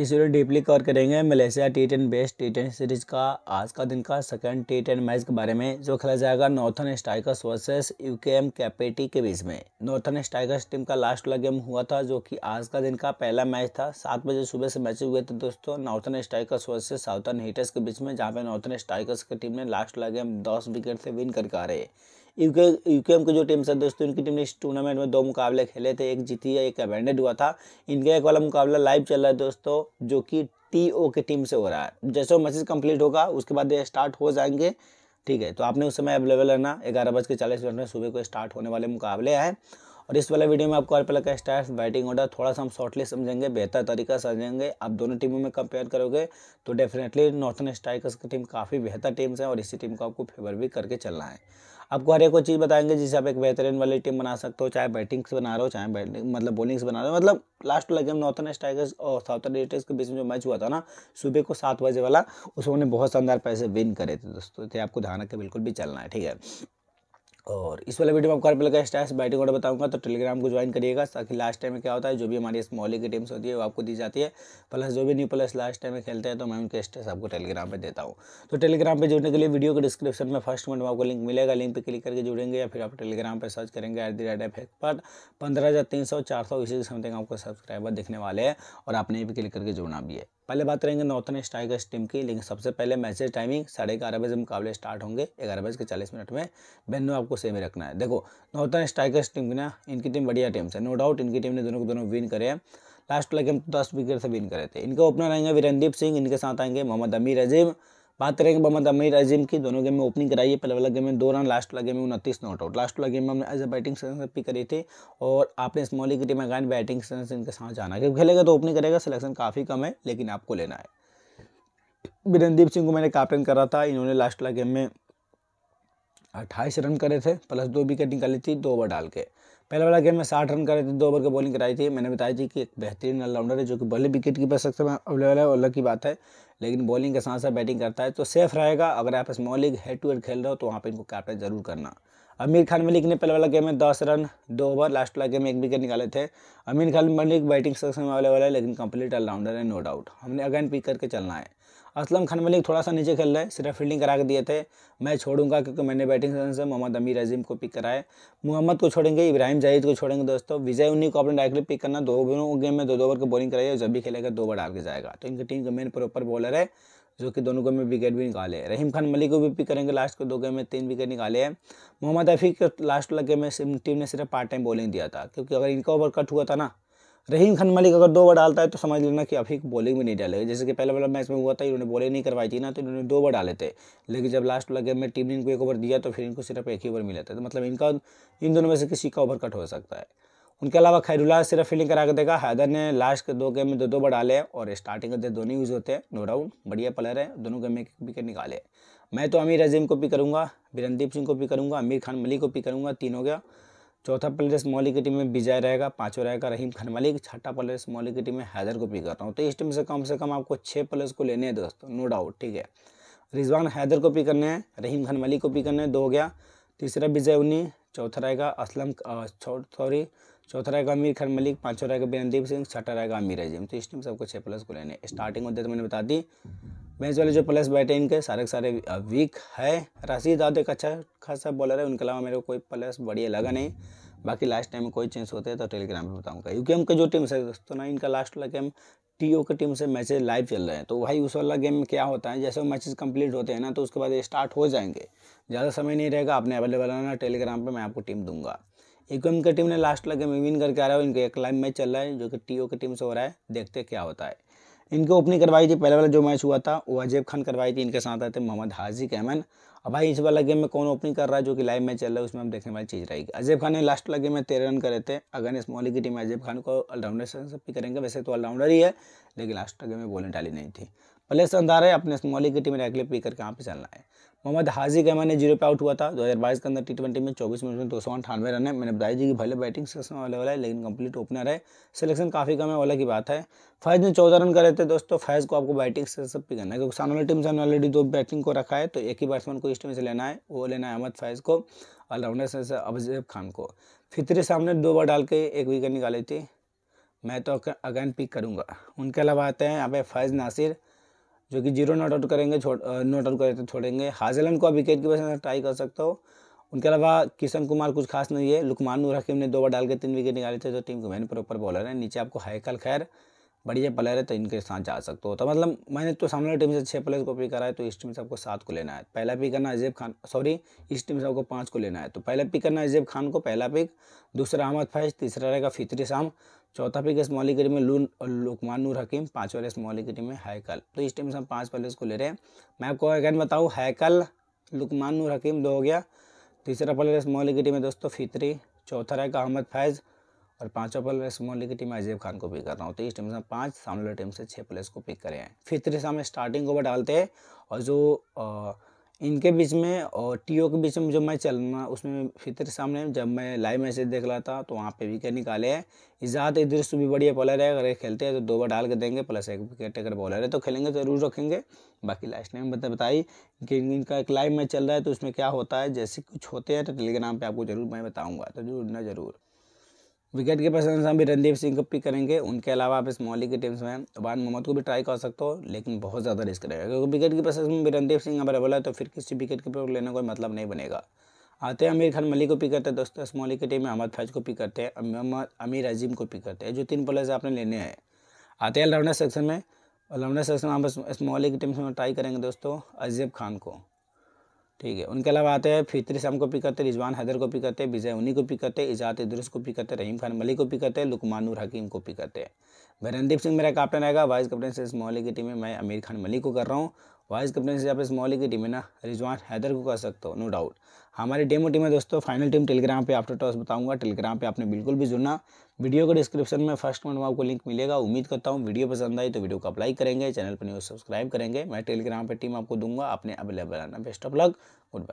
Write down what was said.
इस video deeply cover करेंगे Malaysia T ten best T ten series का आज का दिन का सेकंड टी टेन मैच के बारे में जो खेला जाएगा Northern Strikers versus UKM KPT के बीच में नॉर्थन स्ट्राइकर्स टीम का लास्ट वाला गेम हुआ था जो कि आज का दिन का पहला मैच था सात बजे सुबह से मैच हुए थे दोस्तों Northern Strikers versus Southern Heaters के बीच में जहाँ पे नॉर्थन स्ट्राइकर्स की टीम ने लास्ट वाला गेम दस विकेट से विन करके आ रहे यूके यूकेएम के जो टीम से दोस्तों इनकी टीम ने इस टूर्नामेंट में दो मुकाबले खेले थे एक जीती है एक अबेंडेड हुआ था इनका एक वाला मुकाबला लाइव चल रहा है दोस्तों जो कि टी ओ की टीम से हो रहा है जैसे वो मैसेज कंप्लीट होगा उसके बाद ये स्टार्ट हो जाएंगे ठीक है तो आपने उस समय अवेलेबल रहना ग्यारह बज के चालीस मिनट में सुबह को स्टार्ट होने वाले मुकाबले हैं और इस वाला वीडियो में आपको आर पी का स्टार्स बैटिंग ऑर्डर थोड़ा सा हम शॉर्टली समझेंगे बेहतर तरीका समझेंगे आप दोनों टीमों में कंपेयर करोगे तो डेफिनेटली नॉर्थन स्ट्राइकर्स की टीम काफ़ी बेहतर टीम्स हैं और इसी टीम को आपको फेवर भी करके चलना है आपको हर एक वो चीज़ बताएंगे जिसे आप एक बेहतरीन वाली टीम बना सकते हो चाहे बैटिंग से बना रहे हो चाहे बैटिंग मतलब बॉलिंग से बना रहे हो मतलब लास्ट वाला गेम नॉर्थन स्ट्राइकर्स और साउथर्न एडिटर्स के बीच में जो मैच हुआ था ना सुबह को सात बजे वाला उसमें उन्हें बहुत शानदार पैसे विन करे थे दोस्तों तो आपको ध्यान रखें बिल्कुल भी चलना है ठीक है और इस वाले वीडियो में आपको आरपीएल का स्टाइस बैटिंग ऑर्डर बताऊंगा तो टेलीग्राम को ज्वाइन करिएगा ताकि लास्ट टाइम में क्या होता है जो भी हमारी इस की टीम्स होती है वो आपको दी जाती है प्लस जो भी न्यू प्लस लास्ट टाइम में खेलते हैं तो मैं उनके स्टैस आपको टेलीग्राम पर देता हूँ तो टेलीग्राम पर जुड़ने के लिए वीडियो के डिस्क्रिप्शन में फर्स्ट मिनट में आपको लिंक मिलेगा लिंक पर क्लिक करके जुड़ेंगे या फिर आप टेलीग्राम पर सर्च करेंगे एट दी रेट एफ पर पंद्रह हज़ार तीन सौ चार सौ इसी समथिंग आपको सब्सक्राइबर दिखने वाले हैं और आपने भी क्लिक करके जुड़ना भी है पहले बात करेंगे नॉर्थन ईस्ट टाइगर्स टीम की लेकिन सबसे पहले मैचेज टाइमिंग साढ़े ग्यारह बजे मुकाबले स्टार्ट होंगे ग्यारह बजे के चालीस मिनट में बेनू आपको सेम ही रखना है देखो नॉर्थन ईस्ट टाइगर्स टीम की ना इनकी टीम बढ़िया टीम है नो डाउट इनकी टीम ने दोनों को दोनों विन करे हैं लास्ट लगे हम दस विकेट से विन करे थे इनके ओपनर आएंगे वीरनदीप सिंह इनके साथ आएंगे मोहम्मद अमीर अजीम बात करेंगे मोहम्मद अमीर अजीम की दोनों गेम में ओपनिंग कराई है पहले वाला गेम में दो रन लास्ट वाला गेम में उनतीस नॉट आउट लास्ट वाला गेम में हमने as a batting selection pick करी थी और आपने इस की टीम अगैन बैटिंग सेलेक्शन इनके साथ जाना क्योंकि खेलेगा तो ओपनिंग करेगा सिलेक्शन काफ़ी कम है लेकिन आपको लेना है बिरनदीप सिंह को मैंने कैप्टन करा था इन्होंने लास्ट वाला गेम में अट्ठाईस रन करे थे प्लस दो विकेट निकाली थी दो ओवर डाल के पहले वाला गेम में साठ रन करे थे दो ओवर की बॉलिंग कराई थी मैंने बताया थी कि एक बेहतरीन ऑलराउंडर है जो कि बल्ले विकेट कीपर सकते हैं अवेलेबल है और अलग की बात है लेकिन बॉलिंग के साथ साथ बैटिंग करता है तो सेफ रहेगा अगर आप small league head to head खेल रहे हो तो वहाँ पर इनको कैप्टन जरूर करना अमीर खान मलिक ने पहले वाला गेम में दस रन दो ओवर लास्ट वाला गेम में एक विकेट निकाले थे अमीर खान मलिक बैटिंग सेक्शन में अवेलेबल है लेकिन कंप्लीट ऑलराउंडर है नो डाउट हमने अगेन पिक करके चलना है असलम खान मलिक थोड़ा सा नीचे खेल रहे सिर्फ फील्डिंग करा के दिए थे मैं छोड़ूंगा क्योंकि मैंने बैटिंग सेशन से मोहम्मद अमीर अजीम को पिक कराए मोहम्मद को छोड़ेंगे इब्राहिम जाहिद को छोड़ेंगे दोस्तों विजय उन्नी को अपने डायरेक्टली पिक करना दो ओवरों गेम में दो दो ओवर की बॉलिंग कराई और जब भी खेलेगा दो ओवर डाल के जाएगा तो इनकी टीम का मेन प्रॉपर बॉलर है जो कि दोनों गेम में विकेट भी निकाले रहीम खान मलिक को भी पिक करेंगे लास्ट के दो गेम में तीन विकेट निकाले हैं मोहम्मद रफ़ी के लास्ट वाला गेम में टीम ने सिर्फ पार्ट टाइम बॉलिंग दिया था क्योंकि अगर इनका ओवर कट हुआ था ना रहीम खान मलिक अगर दो बार डालता है तो समझ लेना कि अभी बॉलिंग भी नहीं डालेगा जैसे कि पहले वाला मैच में हुआ था इन्होंने बॉलिंग नहीं करवाई थी ना तो इन्होंने दो बार डाले थे लेकिन जब लास्ट वाला गेम में टीम ने इनको एक ओवर दिया तो फिर इनको सिर्फ एक ही ओवर मिला था तो मतलब इनका इन दोनों में से किसी का ओवर कट हो सकता है उनके अलावा खैरुल्ला सिर्फ फील्डिंग करा के देगा हैदर ने लास्ट के दो गेम में दो दो बार डाले और स्टार्टिंग के दोनों यूज़ होते हैं नो डाउट बढ़िया प्लेयर है दोनों गेम में विकेट निकाले मैं तो अमीर अजीम को भी करूँगा बिरनदीप सिंह को भी करूँगा आमिर खान मलिक को भी करूँगा तीनों गया चौथा प्लेयर मोली की टीम में विजय रहेगा पांचवा रहेगा रहीम खान मलिक छठा प्लेयर मोली की टीम में हैदर को पिक करता हूँ तो इस टीम से कम से कम आपको छः प्लेयर्स को लेने हैं दोस्तों नो डाउट ठीक है रिजवान हैदर को पिक करने हैं रहीम खान मलिक को पिक करने हैं दो हो गया तीसरा विजय उन्नी चौथा रहेगा असलम सॉरी चौथा रहेगा अमीर खान मलिक पाँचवा रहेगा बिरनदीप सिंह छठा रहेगा आमिर अजीम तो इस टीम से आपको छः प्लस को लेने स्टार्टिंग होते तो मैंने बता दी बेंच वाले जो प्लस बैठे इनके सारे सारे वीक है राशिद दाद एक अच्छा खासा बॉलर है उनके अलावा मेरे को कोई प्लस बढ़िया लगा नहीं बाकी लास्ट टाइम में कोई चेंज होते हैं तो टेलीग्राम पे बताऊंगा यूकेएम के जो टीम है दोस्तों ना इनका लास्ट वाला गेम टी ओ के टीम से मैचेज लाइव चल रहे हैं तो भाई उस वाला गेम में क्या होता है जैसे वो मैचेज कम्प्लीट होते हैं ना तो उसके बाद स्टार्ट हो जाएंगे ज़्यादा समय नहीं रहेगा आपने अवेलेबल रहना टेलीग्राम पर मैं आपको टीम दूंगा इक्वेम के टीम ने लास्ट वाला गेम विन करके आ रहा है इनका एक लाइव मैच चल रहा है जो कि टी ओ की टीम से हो रहा है देखते क्या होता है इनकी ओपनिंग करवाई थी पहले वाला जो मैच हुआ था वो अजैब खान करवाई थी इनके साथ आए थे मोहम्मद हाजिक अहमन और भाई इस वाला गेम में कौन ओपनिंग कर रहा है जो कि लाइव मैच चल रहा है उसमें हम देखने वाली चीज़ रहेगी अजय खान ने लास्ट वाला गेम में तेरह रन करे थे अगर इस मौली की टीम में खान को ऑलराउंडर से भी करेंगे वैसे तो ऑलराउंडर ही है लेकिन लास्ट वाला गेम में बॉलिंग डाली नहीं थी प्लेस अंधार है अपने इस मौली की टीम में अगले पिक करके यहाँ पे चलना है मोहम्मद हाजी का मैंने जीरो पे आउट हुआ था दो हज़ार बाईस के अंदर टी ट्वेंटी में चौबीस मिनट में दो सौ अंठानवे रन है मैंने बताया जी कि भले बैटिंग सिलेक्शन वाले वाला है लेकिन कंप्लीट ओपनर है सिलेक्शन काफ़ी कम है वाला की बात है फैज ने चौदह रन करे थे दोस्तों फैज को आपको बैटिंग से सब पिक करना है क्योंकि सामने वाली टीम से ऑलरेडी दो बैटिंग को रखा है तो एक ही बैट्समैन को इस टीम से लेना है वो लेना है अहमद फैज को ऑलराउंडर से अफजेब खान को फितरे सामने दो बार डाल के एक विकेट निकाली थी मैं तो अगैन पिक करूँगा उनके अलावा आते हैं यहाँ पे फैज नासिर जो कि जीरो नॉट आउट करेंगे नॉट आउट करते तो छोड़ेंगे हाजलन को आप विकेट की वजह से ट्राई कर सकते हो उनके अलावा किशन कुमार कुछ खास नहीं है लुकमान नूर हकीम ने दो बार डाल के तीन विकेट निकाले थे तो टीम के मैन प्रॉपर बॉलर है नीचे आपको हैकल खैर बढ़िया प्लेयर है तो इनके साथ जा सकते हो तो मतलब मैंने तो सामने टीम से छः प्लेयर को पिक करा है तो इस टीम से आपको सात को लेना है पहला पिक करना अजैब खान सॉरी इस टीम से आपको पाँच को लेना है तो पहला पिक करना अजैब खान को पहला पिक दूसरा अहमद फैज तीसरा रहेगा फितरी शाम चौथा पिक इस मॉलिकरी में लून लुकमान नूर हकीम पाँच वाले इस मॉलिकरी में हैकल तो इस टाइम से हम पाँच वाले इसको ले रहे हैं मैं आपको अगैन बताऊँ हैकल लुकमान नूर हकीम दो हो गया तीसरा पल स्मॉल मॉलिकरी में दोस्तों फितरी चौथा रहेगा अहमद फैज़ और पाँचों पल स्मॉल लीग की टीम अजीब खान को पिक कर रहा हूँ तो इस टीम से हम पाँच सामने टीम से छः प्लेयर्स को पिक करें फितरी से हम स्टार्टिंग ओवर डालते हैं और जो आ, इनके बीच में और टी के बीच में जो मैच चलना उसमें फितर सामने जब मैं लाइव मैसेज देख रहा था तो वहाँ पे विकेट निकाले हैं इजाद इधर भी बढ़िया बॉलर है अगर ये खेलते हैं तो दो बार डाल के देंगे प्लस एक विकेट अगर बॉलर है तो खेलेंगे ज़रूर रखेंगे बाकी लास्ट टाइम बता बताई कि इनका एक लाइव मैच चल रहा है तो उसमें क्या होता है जैसे कुछ होते हैं तो टेलीग्राम पर आपको ज़रूर मैं बताऊँगा तो जरूर ना ज़रूर विकेट के कीपर हम भी रणदीप सिंह को पिक करेंगे उनके अलावा आप इस मौली की टीम्स में अबान मोहम्मद को भी ट्राई कर सकते हो लेकिन बहुत ज़्यादा रिस्क रहेगा क्योंकि विकेट के कीपर में भी रणदीप सिंह अवेलेबल है तो फिर किसी विकेट के पर लेने कोई मतलब नहीं बनेगा आते हैं आमिर खान मलिक को पिक करते हैं दोस्तों इस मौली की टीम में अहमद फैज को पिक करते हैं अमीर अजीम को पिक करते हैं जो तीन प्लेयर्स आपने लेने हैं आते हैं अलराउंडर सेक्शन में अलराउंडर सेक्शन में आप इस मौली की टीम से ट्राई करेंगे दोस्तों अजीब खान को ठीक है उनके अलावा आते हैं फितरी शाम को पिक करते रिजवान हैदर को पिक करते विजय उन्नी को पिक करते इजात इदरुस को पिक करते रहीम खान मलिक को पिक करते लुकमानूर हकीम को पिक करते हैं भरनदीप सिंह मेरा कैप्टन रहेगा वाइस कैप्टन से इस मोहल्ले की टीम में मैं अमीर खान मलिक को कर रहा हूँ वाइस कप्टन से आप इस मौली की टीम है ना रिजवान हैदर को कर सकते हो नो डाउट हमारी डेमो टीम है दोस्तों फाइनल टीम टेलीग्राम पे आफ्टर टॉस बताऊंगा टेलीग्राम पे आपने बिल्कुल भी जुड़ना वीडियो को डिस्क्रिप्शन में फर्स्ट में आपको लिंक मिलेगा उम्मीद करता हूँ वीडियो पसंद आई तो वीडियो को अप्लाई करेंगे चैनल पर न्यूज सब्सक्राइब तो करेंगे मैं टेलीग्राम पर टीम आपको दूंगा अपने अवेलेबल आना best of luck good bye